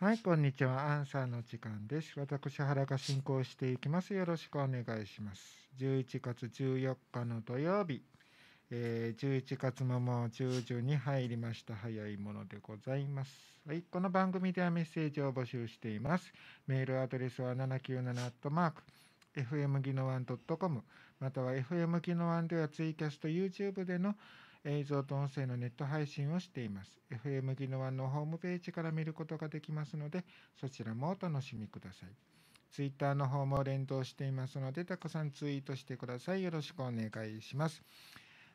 はい、こんにちは。アンサーの時間です。私、原が進行していきます。よろしくお願いします。11月14日の土曜日、えー、11月ももう中旬に入りました。早いものでございます。はい、この番組ではメッセージを募集しています。メールアドレスは 797-fm g ギノワ1 .com または FM ギノワンではツイキャスト YouTube での映像と音声のネット配信をしています。FM ギノワのホームページから見ることができますので、そちらもお楽しみください。Twitter の方も連動していますので、たくさんツイートしてください。よろしくお願いします。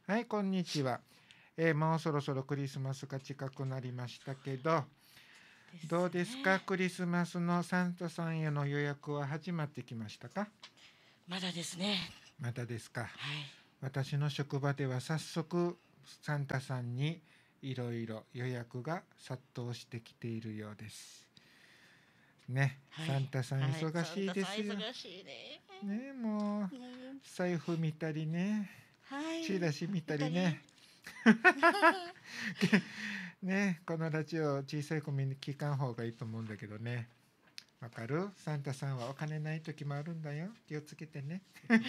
はい、こんにちは。えー、もうそろそろクリスマスが近くなりましたけど、どうですかクリスマスのサンタさんへの予約は始まってきましたかまだですねまだですか、はい、私の職場では早速サンタさんにいろいろ予約が殺到してきているようです。ね、はい、サンタさん忙しいですよ。はい、ね、もう、財布見たりね、はい、チラシ見たりね。ね、このラジオ小さい子に聞かん方がいいと思うんだけどね。わかるサンタさんはお金ない時もあるんだよ。気をつけてね。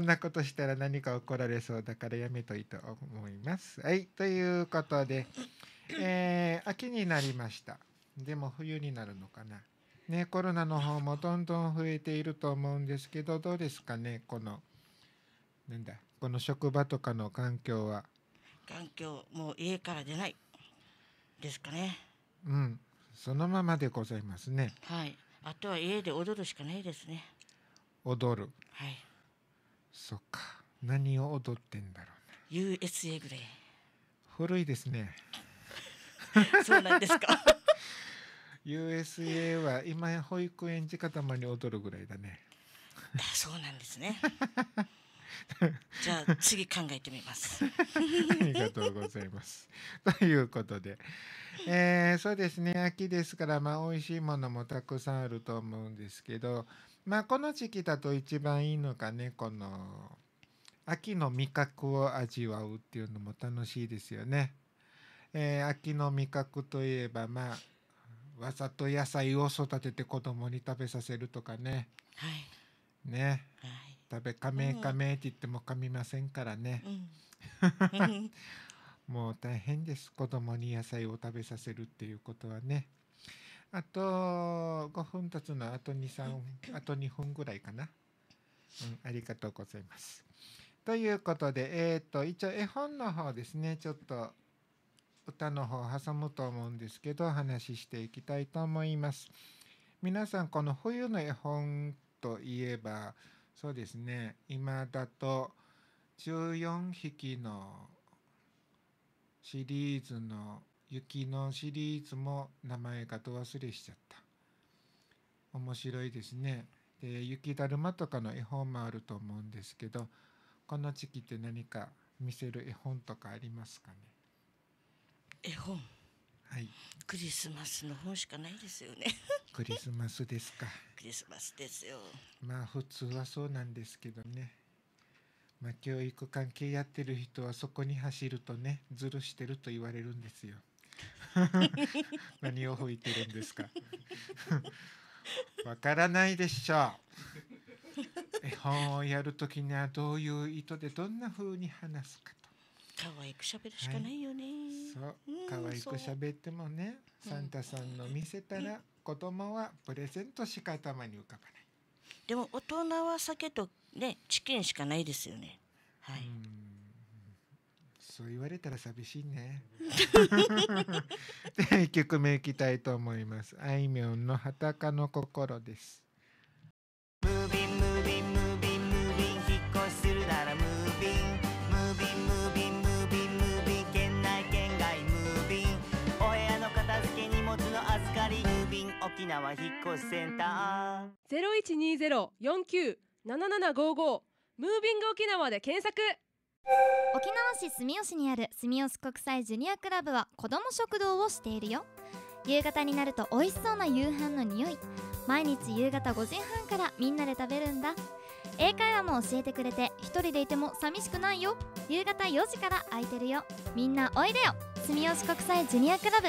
こんなことしたら何か怒られそうだからやめといと思います。はい、ということで、えー、秋になりました。でも冬になるのかな。ね、コロナの方もどんどん増えていると思うんですけど、どうですかね、この、なんだ、この職場とかの環境は。環境、もう家から出ない。ですかね。うん、そのままでございますね。はい、あとは家で踊るしかないですね。踊る。はい。そっか何を踊ってんだろうね USA グレー古いですね そうなんですか USA は今保育園児固まに踊るぐらいだねそうなんですね じゃあ次考えてみます。ありがとうございます。ということで、えー、そうですね秋ですから、まあ、美味しいものもたくさんあると思うんですけどまあこの時期だと一番いいのがねこの秋の味覚を味わうっていうのも楽しいですよね。えー、秋の味覚といえばまあわざと野菜を育てて子供に食べさせるとかね。はい、ね、はい、食べかめかめって言っても噛みませんからね。うん、もう大変です子供に野菜を食べさせるっていうことはね。あと5分経つのあと23あと2分ぐらいかな、うん、ありがとうございますということでえっ、ー、と一応絵本の方ですねちょっと歌の方挟むと思うんですけどお話ししていきたいと思います皆さんこの冬の絵本といえばそうですね今だと14匹のシリーズの雪のシリーズも名前がと忘れしちゃった。面白いですね。で雪だるまとかの絵本もあると思うんですけどこの時期って何か見せる絵本とかありますかね絵本はいクリスマスの本しかないですよねクリスマスですか クリスマスですよまあ普通はそうなんですけどねまあ教育関係やってる人はそこに走るとねずるしてると言われるんですよ 何を吹いてるんですか。わからないでしょう。絵本をやるときにはどういう意図でどんな風に話すかと。可愛く喋るしかないよね。はい、そう、可愛く喋ってもね、サンタさんの見せたら、子供はプレゼントしか頭に浮かばない。でも大人は酒とね、チキンしかないですよね。はい。うんそう言われたら寂しいね。で一曲目いきたいと思います。あいみょんの裸の心です。ムービンお部屋の片付け荷物の預かり沖縄引っ越しセンター一二ゼロ四九七七五五ムービング沖縄で検索沖縄市住吉にある住吉国際ジュニアクラブは子ども食堂をしているよ夕方になると美味しそうな夕飯の匂い毎日夕方5時半からみんなで食べるんだ英会話も教えてくれて一人でいても寂しくないよ夕方4時から空いてるよみんなおいでよ住吉国際ジュニアクラブ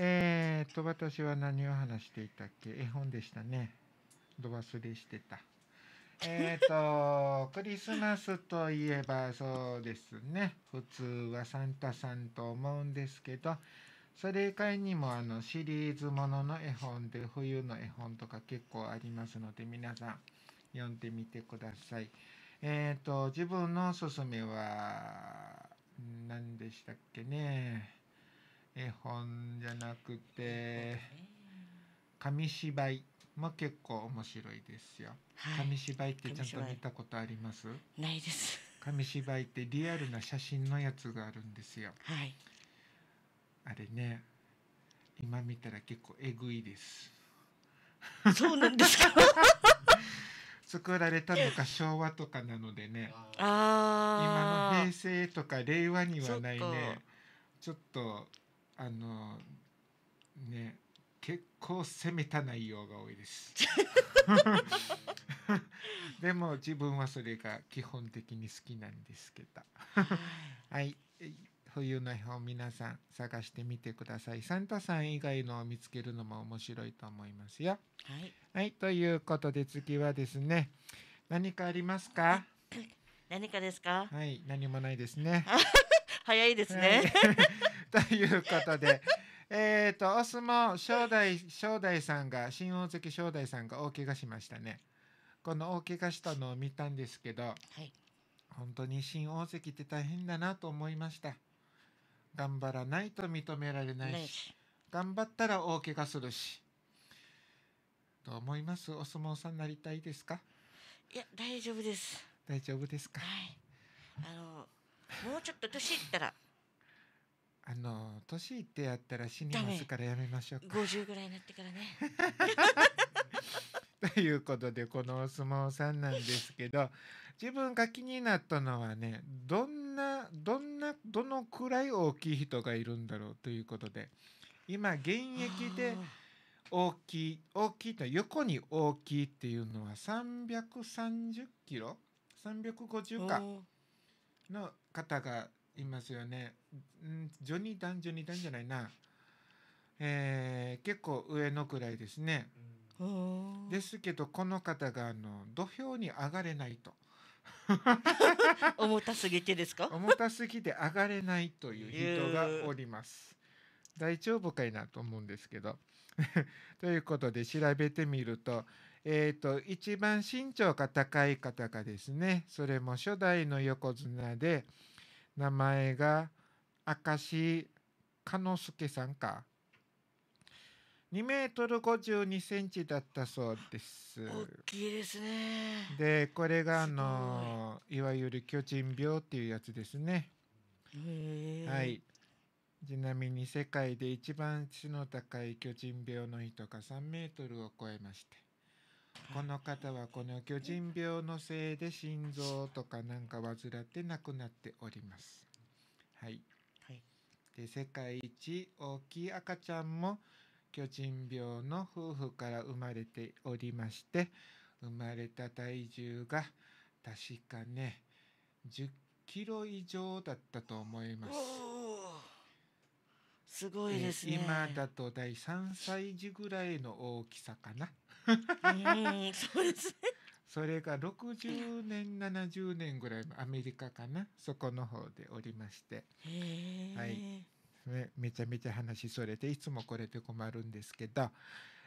えー、っと、私は何を話していたっけ絵本でしたね。ど忘れしてた。えっと、クリスマスといえばそうですね。普通はサンタさんと思うんですけど、それ以外にもあのシリーズものの絵本で冬の絵本とか結構ありますので皆さん読んでみてください。えっ、と、自分のおすすめは何でしたっけね。絵本じゃなくて紙芝居も結構面白いですよ、はい、紙芝居ってちゃんと見たことありますないです紙芝居ってリアルな写真のやつがあるんですよ、はい、あれね今見たら結構えぐいですそうなんですか 作られたのか昭和とかなのでね今の平成とか令和にはないねちょっとあのね結構攻めた内容が多いです。でも自分はそれが基本的に好きなんですけど。はい。冬の絵本皆さん探してみてください。サンタさん以外のを見つけるのも面白いと思いますよ。はい。はい、ということで次はですね、何かありますか 何かですかはい、何もないですね。早いですね。はい ということで。えっと、お相撲、正代、正代さんが、新大関正代さんが大怪我しましたね。この大怪我したのを見たんですけど、はい、本当に新大関って大変だなと思いました。頑張らないと認められないし、頑張ったら大怪我するし。どう思いますお相撲さんなりたいですかいや、大丈夫です。大丈夫ですか、はい、あの、もうちょっと年いったらあの年いってやったら死にますからやめましょうか。50ぐらいになってからね。ということでこのお相撲さんなんですけど自分が気になったのはねどんなどんなどのくらい大きい人がいるんだろうということで今現役で大きい大きいと横に大きいっていうのは330キロ350かの方がいますよね。んジョニータンジョニータンじゃないな、えー、結構上のくらいですね。ですけどこの方があの土俵に上がれないと。重たすぎてですか重たすぎて上がれないという人がおります。大丈夫かいなと思うんですけど。ということで調べてみると,、えーと、と一番身長が高い方がですねそれも初代の横綱で。名前が明石かのすけさんか2メートル52センチだったそうです。大きいですね。でこれがあのいわゆる巨人病っていうやつですね。はい。ちなみに世界で一番背の高い巨人病の人が3メートルを超えまして。この方はこの巨人病のせいで心臓とかなんか患って亡くなっております。はい、はい、で世界一大きい赤ちゃんも巨人病の夫婦から生まれておりまして生まれた体重が確かね10キロ以上だったと思います。すごいですね、今だと第3歳児ぐらいの大きさかな。うそうですね。それが60年70年ぐらいのアメリカかなそこの方でおりまして、はいめ、ちゃめちゃ話それていつもこれで困るんですけど、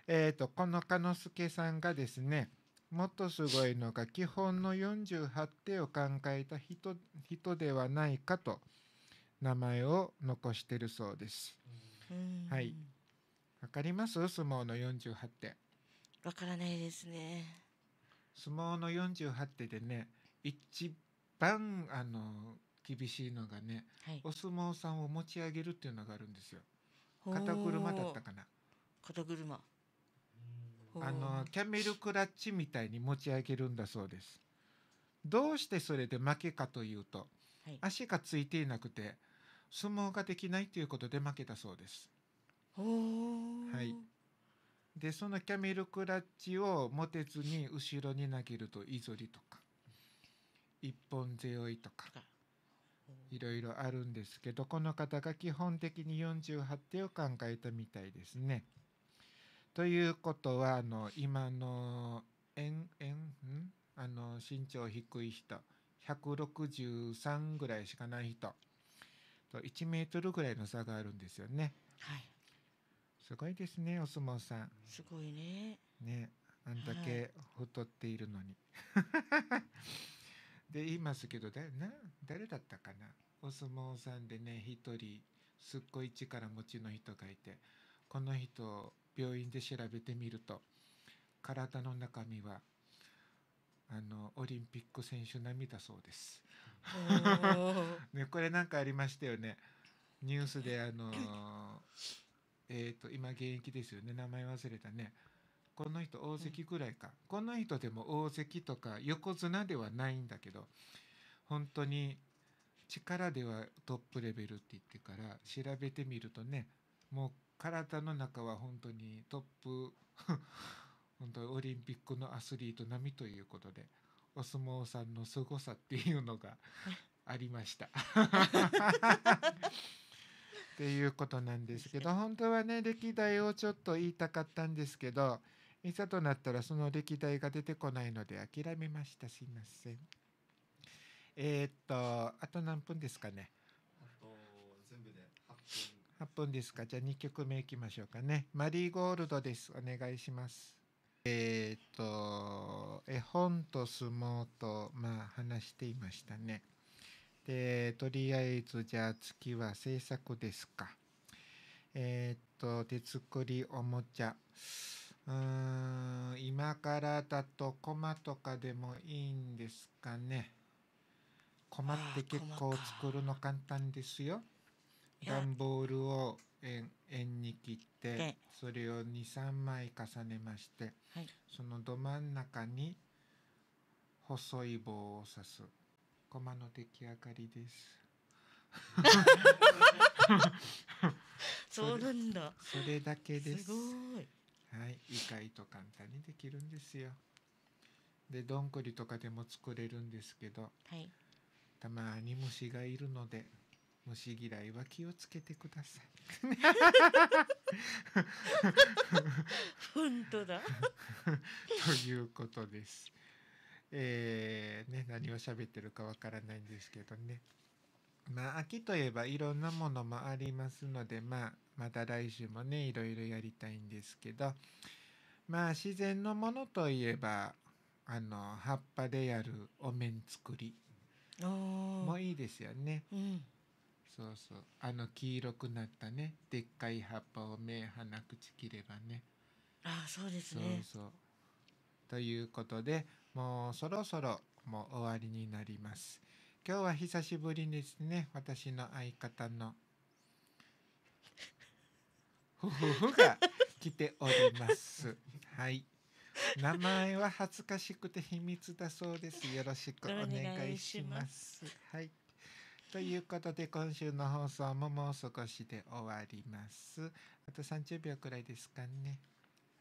えーと、この鹿之助さんがですねもっとすごいのが基本の48手を考えた人人ではないかと名前を残してるそうです。はい、わかります相撲の48手。わからないですね。相撲の48手でね一番あの厳しいのがね、はい、お相撲さんを持ち上げるっていうのがあるんですよ。肩車だったかな。肩車。あのキャメルクラッチみたいに持ち上げるんだそうです。どうしてそれで負けかというと、はい、足がついていなくて相撲ができないということで負けたそうです。おでそのキャメルクラッチを持てずに後ろに投げるといぞりとか一本背負いとかいろいろあるんですけどこの方が基本的に48手を考えたみたいですね。ということはあの今の円円んあの身長低い人163ぐらいしかない人と1メートルぐらいの差があるんですよね。はいすごいですねお相撲さんすごいねねあんだけ太っているのに、は い、で言いますけどだな誰だったかなお相撲さんでね一人すっごい力持ちの人がいてこの人病院で調べてみると体の中身はあのオリンピック選手並みだそうです。ね、これなんかありましたよね。ニュースであのーえーと、今現役ですよね名前忘れたねこの人大関ぐらいか、うん、この人でも大関とか横綱ではないんだけど本当に力ではトップレベルって言ってから調べてみるとねもう体の中は本当にトップ 本当オリンピックのアスリート並みということでお相撲さんの凄さっていうのがありました。っていうことなんですけど本当はね歴代をちょっと言いたかったんですけどいざとなったらその歴代が出てこないので諦めましたすいませんえー、っとあと何分ですかねあと全部で8分8分ですかじゃあ2曲目いきましょうかねマリーゴールドですお願いしますえー、っと絵本と相撲とまあ話していましたねでとりあえずじゃあ次は制作ですかえっ、と手作りおもちゃうーん今からだとコマとかでもいいんですかねコマって結構作るの簡単ですよ段ボールを円円に切ってそれを23枚重ねまして、はい、そのど真ん中に細い棒を刺すコマの出来上がりです。そうなんだそ。れだけです。すはい、意外と簡単にできるんですよ。で、どんぐりとかでも作れるんですけど、はい、たまに虫がいるので、虫嫌いは気をつけてください。本当だ。ということです。えー、ね、何を喋ってるかわからないんですけどね。まあ、秋といえばいろんなものもありますので、まあ、また来週もね、いろいろやりたいんですけど、まあ、自然のものといえば、あの、葉っぱでやるお面作りもいいですよね。うん、そうそう。あの、黄色くなったね、でっかい葉っぱを目、鼻、口切ればね。ああ、そうですね。そうそう。ということで、もうそろそろもう終わりになります。今日は久しぶりですね、私の相方の夫婦が来ております。はい。名前は恥ずかしくて秘密だそうです。よろしくお願いします。はい。ということで今週の放送ももう少しで終わります。あと30秒くらいですかね。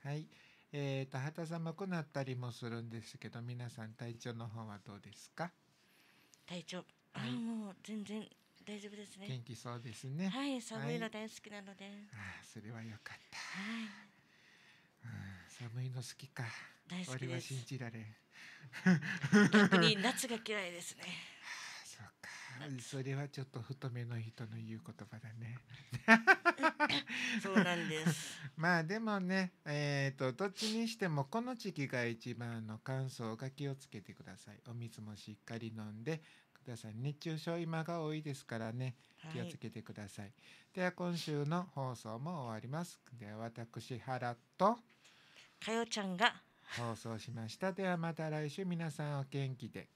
はい。えーと、と肌寒くなったりもするんですけど皆さん体調の方はどうですか体調、はい、もう全然大丈夫ですね元気そうですねはい寒いの大好きなので、はい、あそれはよかった、はいうん、寒いの好きか。大好きは信じられ特に夏が嫌いですね。そうか。それはちょっと太めの人の言う言葉だね。そうなんです。まあでもね、えっ、ー、と、どっちにしてもこの時期が一番の乾燥が気をつけてください。お水もしっかり飲んでください。熱中症今が多いですからね、気をつけてください。はい、では今週の放送も終わります。では私、原と、かよちゃんが放送しました。ではまた来週皆さんお元気で。